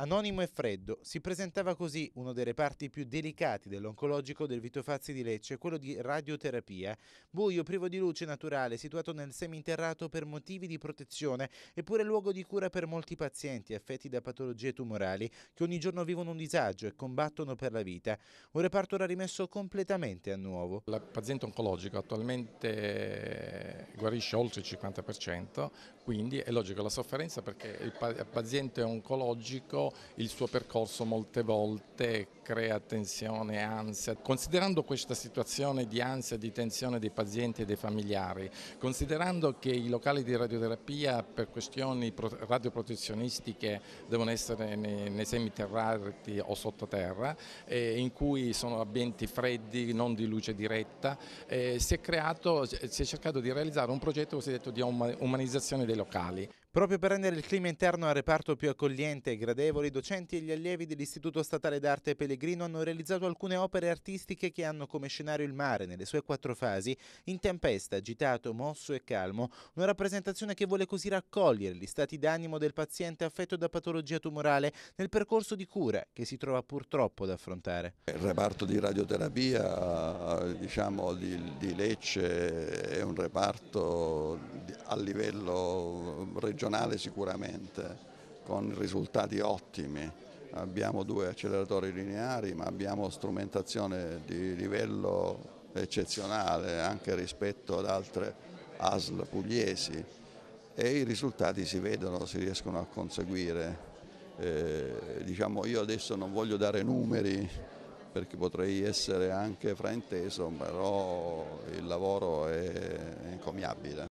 Anonimo e freddo, si presentava così uno dei reparti più delicati dell'oncologico del Vito Fazzi di Lecce, quello di radioterapia. Buio, privo di luce naturale, situato nel seminterrato per motivi di protezione, eppure luogo di cura per molti pazienti affetti da patologie tumorali che ogni giorno vivono un disagio e combattono per la vita. Un reparto era rimesso completamente a nuovo. Il paziente oncologico attualmente eh, guarisce oltre il 50%, quindi è logico la sofferenza perché il paziente oncologico il suo percorso molte volte crea tensione e ansia. Considerando questa situazione di ansia e di tensione dei pazienti e dei familiari, considerando che i locali di radioterapia per questioni radioprotezionistiche devono essere nei, nei semiterrati o sottoterra, eh, in cui sono ambienti freddi, non di luce diretta, eh, si, è creato, si è cercato di realizzare un progetto cosiddetto di umanizzazione dei locali. Proprio per rendere il clima interno al reparto più accogliente e gradevole, i docenti e gli allievi dell'Istituto Statale d'Arte Pellegrino hanno realizzato alcune opere artistiche che hanno come scenario il mare nelle sue quattro fasi, in tempesta, agitato, mosso e calmo, una rappresentazione che vuole così raccogliere gli stati d'animo del paziente affetto da patologia tumorale nel percorso di cura che si trova purtroppo ad affrontare. Il reparto di radioterapia diciamo, di, di Lecce è un reparto a livello regionale sicuramente con risultati ottimi. Abbiamo due acceleratori lineari ma abbiamo strumentazione di livello eccezionale anche rispetto ad altre ASL pugliesi e i risultati si vedono, si riescono a conseguire. Eh, diciamo io adesso non voglio dare numeri perché potrei essere anche frainteso, però il lavoro è encomiabile.